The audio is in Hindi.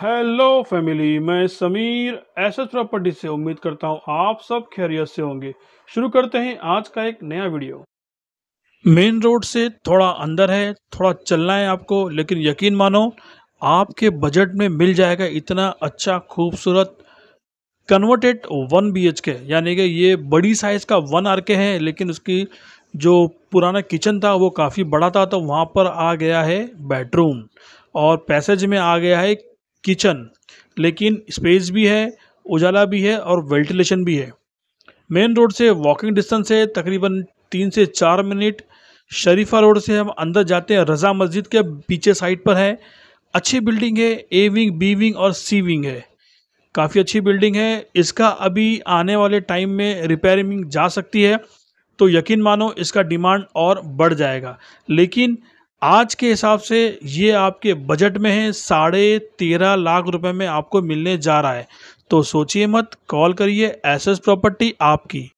हेलो फैमिली मैं समीर एस एस प्रॉपर्टी से उम्मीद करता हूँ आप सब खैरियत से होंगे शुरू करते हैं आज का एक नया वीडियो मेन रोड से थोड़ा अंदर है थोड़ा चलना है आपको लेकिन यकीन मानो आपके बजट में मिल जाएगा इतना अच्छा खूबसूरत कन्वर्टेड वन बी एच के यानी कि ये बड़ी साइज़ का वन आर के है लेकिन उसकी जो पुराना किचन था वो काफ़ी बड़ा था तो वहाँ पर आ गया है बेडरूम और पैसेज में आ गया है किचन लेकिन स्पेस भी है उजाला भी है और वेंटिलेशन भी है मेन रोड से वॉकिंग डिस्टेंस है तकरीबन तीन से चार मिनट शरीफा रोड से हम अंदर जाते हैं रज़ा मस्जिद के पीछे साइड पर है अच्छी बिल्डिंग है ए विंग बी विंग और सी विंग है काफ़ी अच्छी बिल्डिंग है इसका अभी आने वाले टाइम में रिपेयरिंग जा सकती है तो यकीन मानो इसका डिमांड और बढ़ जाएगा लेकिन आज के हिसाब से ये आपके बजट में है साढ़े तेरह लाख रुपए में आपको मिलने जा रहा है तो सोचिए मत कॉल करिए एस एस प्रॉपर्टी आपकी